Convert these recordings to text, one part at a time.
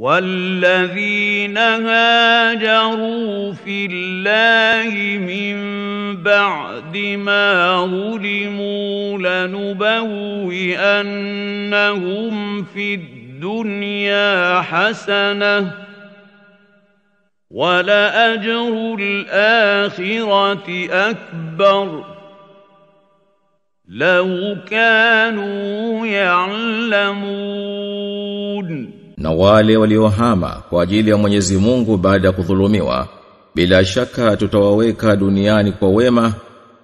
والذين هاجروا في الله من بعد ما ظلموا لنبوئنهم في الدنيا حسنه ولاجر الاخره اكبر لو كانوا يعلمون na wale waliohama kwa ajili ya Mwenyezi Mungu baada ya kudhulumiwa bila shaka tutawaweka duniani kwa wema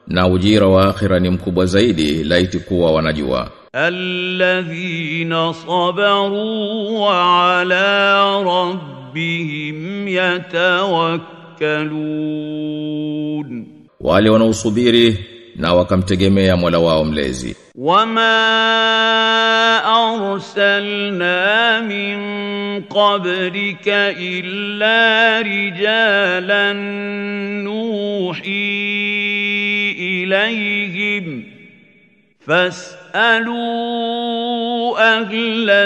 na ujira wa akhira ni mkubwa zaidi laiti kuwa wanajua alladhina sabaru wa ala rabbihim yatawakkalun wale wanaosubiri na wakamtegemea Mola wao mlezi. Wama arsalna min qablika illa rijalan nuhi ilayhim fas'alu ahla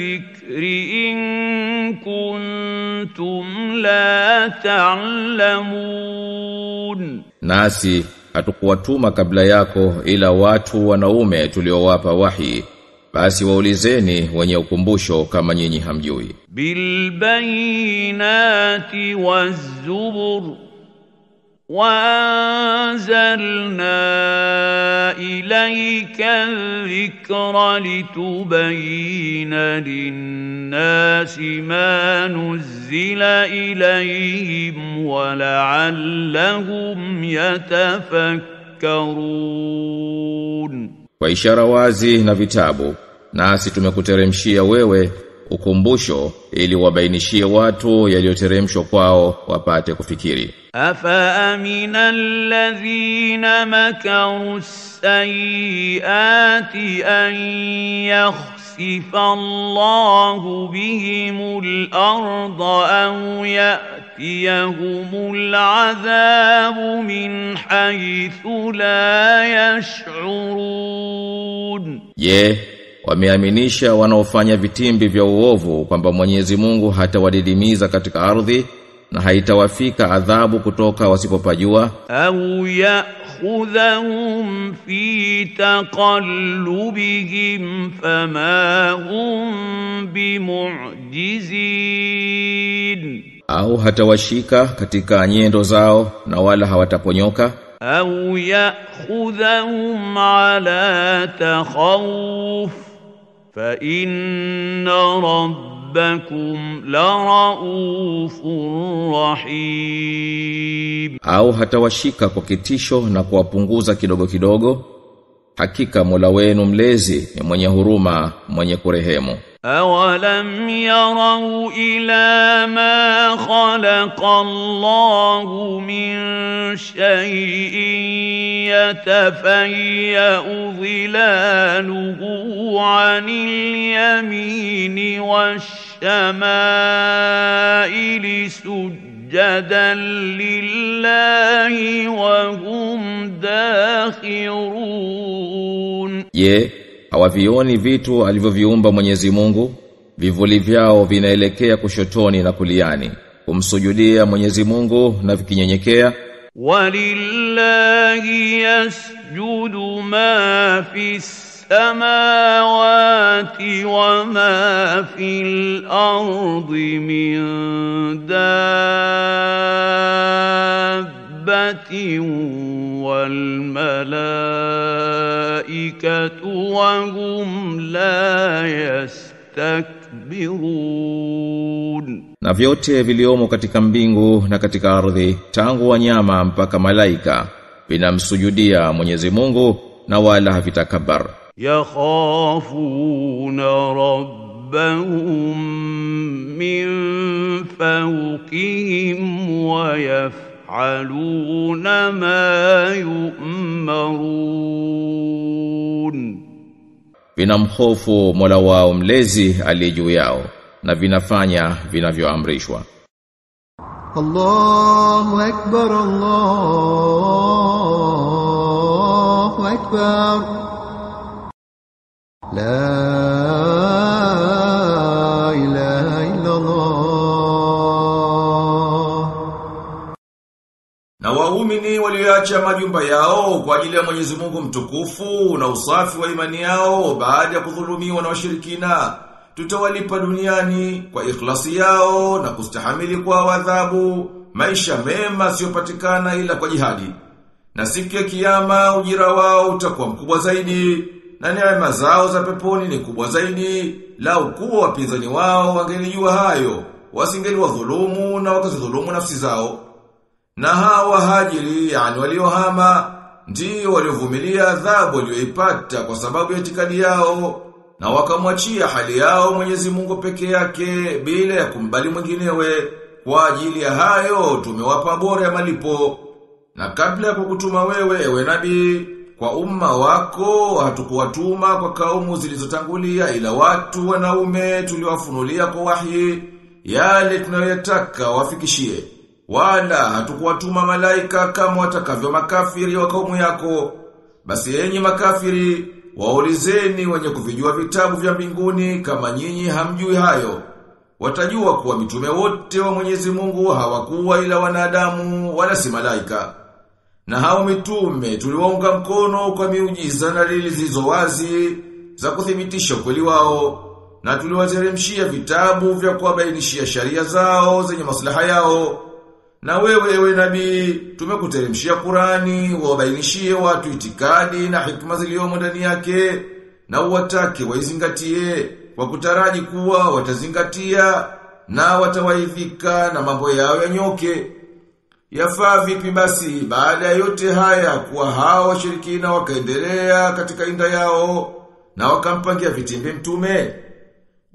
dhikri in kuntum la ta'lamun. Nasi hatukuwatuma kabla yako ila watu wanaume tuliowapa wahi basi waulizeni wenye ukumbusho kama nyinyi hamjui bilbayinati wazzuburu وانزلنا اليك الذكر لتبين للناس ما نزل اليهم ولعلهم يتفكرون وإشارة ishara نفتابو ناسي تمكترمشي nasi ukumbusho ili wabainishie watu yaliyoteremshwa kwao wapate kufikiri afa amina alladhina makaru sayiati an yakhsifa Allahu bihimul arda au yatiyahumul adhabu min haythu la yash'urun je yeah wameaminisha wanaofanya vitimbi vya uovu kwamba Mwenyezi Mungu hatawadidimiza katika ardhi na haitawafika adhabu kutoka wasipopajua au khudhum fi taqallubihim fama hum bimu'jizin au hatawashika katika nyendo zao na wala hawataponyoka au khudhum ala takhawuf فإن rabbakum laraufur rahim, au hatawashika kwa kitisho na kuwapunguza kidogo kidogo. Hakika Mola wenu mlezi ni mwenye huruma, mwenye kurehemu. أولم يروا إلى ما خلق الله من شيء يتفيأ ظلاله عن اليمين والشمائل سجدا لله وهم داخرون Je, hawavioni vitu alivyoviumba Mwenyezi Mungu? Vivuli vyao vinaelekea kushotoni na kuliani. Kumsujudia Mwenyezi Mungu na vikinyenyekea ولله يسجد ما في السماوات وما في الارض من دابه والملائكه وهم لا يستكبرون na vyote viliomo katika mbingu na katika ardhi tangu wanyama mpaka malaika vinamsujudia Mwenyezi Mungu na wala havitakabar yakhafuna rabbahum min fawqihim wa yaf'aluna ma yu'marun vinamhofu Mola wao mlezi aliye juu yao na vinafanya vinavyoamrishwa Allahu akbar Allahu akbar La ilaha illa Allah Na waumini walioacha majumba yao kwa ajili ya Mwenyezi Mungu mtukufu na usafi wa imani yao baada ya kudhulumiwa na washirikina tutawalipa duniani kwa ikhlasi yao na kustahamili kwa adhabu maisha mema siyopatikana ila kwa jihadi na siku ya kiyama ujira wao utakuwa mkubwa zaidi na neema zao za peponi ni kubwa zaidi lau kuwa wapinzani wao wangelijua hayo dhulumu na wakazidhulumu nafsi zao na hawa hajiri yani waliohama ndio waliovumilia adhabu walioipata kwa sababu ya itikadi yao na wakamwachia hali yao Mwenyezi Mungu peke yake bila ya kumbali mwinginewe kwa ajili ya hayo tumewapa bora ya malipo na kabla ya kukutuma wewe ewe nabii kwa umma wako hatukuwatuma kwa kaumu zilizotangulia ila watu wanaume tuliwafunulia kwa wahi yale tunayotaka wafikishie wala hatukuwatuma malaika kama watakavyo makafiri wa kaumu yako basi enyi makafiri Waulizeni wenye kuvijua vitabu vya mbinguni kama nyinyi hamjui hayo. Watajua kuwa mitume wote wa Mwenyezi Mungu hawakuwa ila wanadamu wala si malaika. Na hao mitume tuliwaunga mkono kwa miujiza na dalili zizo wazi za kuthibitisha ukweli wao na tuliwateremshia vitabu vya kuwabainishia sharia zao zenye maslaha yao na wewe ewe nabii tumekuteremshia Qurani wabainishie watu itikadi na hikma zilizomo ndani yake na uwatake waizingatie kutaraji kuwa watazingatia na watawaidhika na mambo yao yanyoke. Yafaa vipi basi baada ya yote haya kuwa hao washirikina wakaendelea katika inda yao na wakampangia vitimbi mtume?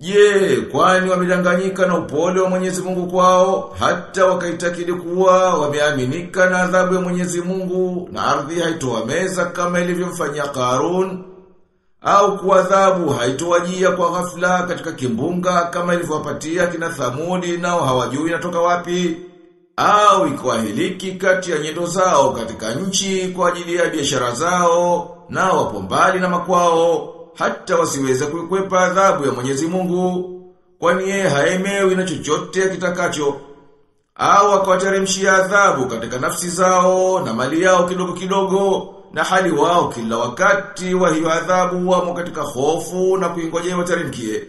Je, kwani wamedanganyika na upole wa Mwenyezi Mungu kwao hata wakaitakidi kuwa wameaminika na adhabu ya Mwenyezi Mungu na ardhi meza kama ilivyomfanyia Karun au adhabu haitowajia kwa ghafla katika kimbunga kama ilivyowapatia kina Thamudi nao hawajui natoka wapi au hiliki kati ya nyendo zao katika nchi kwa ajili ya biashara zao nao wapo mbali na makwao hata wasiweze kuikwepa adhabu ya Mwenyezi Mungu kwani yeye haemewi na chochote kitakacho au akawateremshia adhabu katika nafsi zao na mali yao kidogo kidogo na hali wao kila wakati wa hiyo adhabu wamo katika hofu na kuingojea wateremkie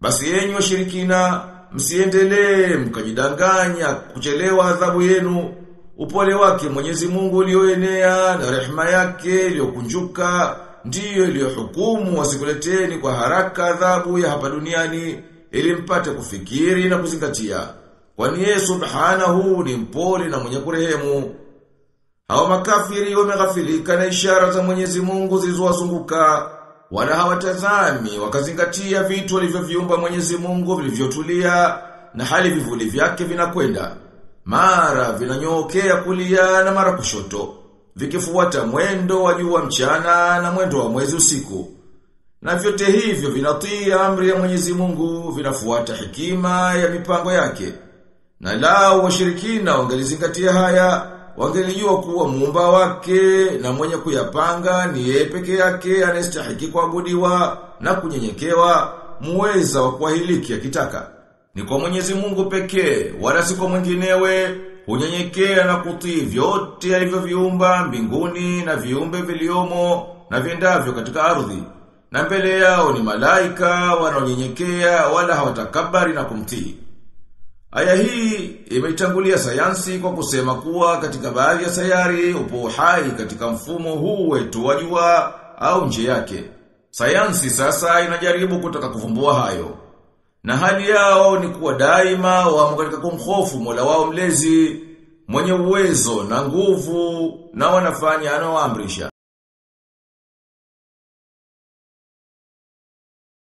basi yenyu washirikina msiendelee mkajidanganya kuchelewa adhabu yenu upole wake Mwenyezi Mungu ulioenea na rehema yake iliyokunjuka ndiyo iliyohukumu wasikuleteni kwa haraka adhabu ya hapa duniani ili mpate kufikiri na kuzingatia. Kwani Yesu subhanahu ni mpole na mwenye kurehemu. Hawa makafiri wameghafilika na ishara za Mwenyezi Mungu zilizowazunguka wala hawatazami wakazingatia vitu walivyoviumba Mwenyezi Mungu vilivyotulia na hali vivuli vyake vinakwenda mara vinanyookea kulia na mara kushoto vikifuata mwendo wa jua mchana na mwendo wa mwezi usiku. Na vyote hivyo vinatii amri ya Mwenyezi Mungu, vinafuata hikima ya mipango yake. Na lao washirikina wangelizingatia haya, wangelijua kuwa muumba wake na mwenye kuyapanga ni yeye peke yake anayestahiki kuabudiwa na kunyenyekewa, muweza wa kuahiliki akitaka. Ni kwa Mwenyezi Mungu pekee, wala si kwa mwinginewe hunyenyekea na kutii vyote alivyoviumba mbinguni na viumbe viliomo na viendavyo katika ardhi. Na mbele yao ni malaika wanaonyenyekea wala hawatakabari na kumtii. Aya hii imeitangulia sayansi kwa kusema kuwa katika baadhi ya sayari upo uhai katika mfumo huu wetu wa jua au nje yake. Sayansi sasa inajaribu kutaka kuvumbua hayo na hali yao ni kuwa daima wa katika kumhofu Mola wao mlezi mwenye uwezo na nguvu na wanafanya anaoamrisha.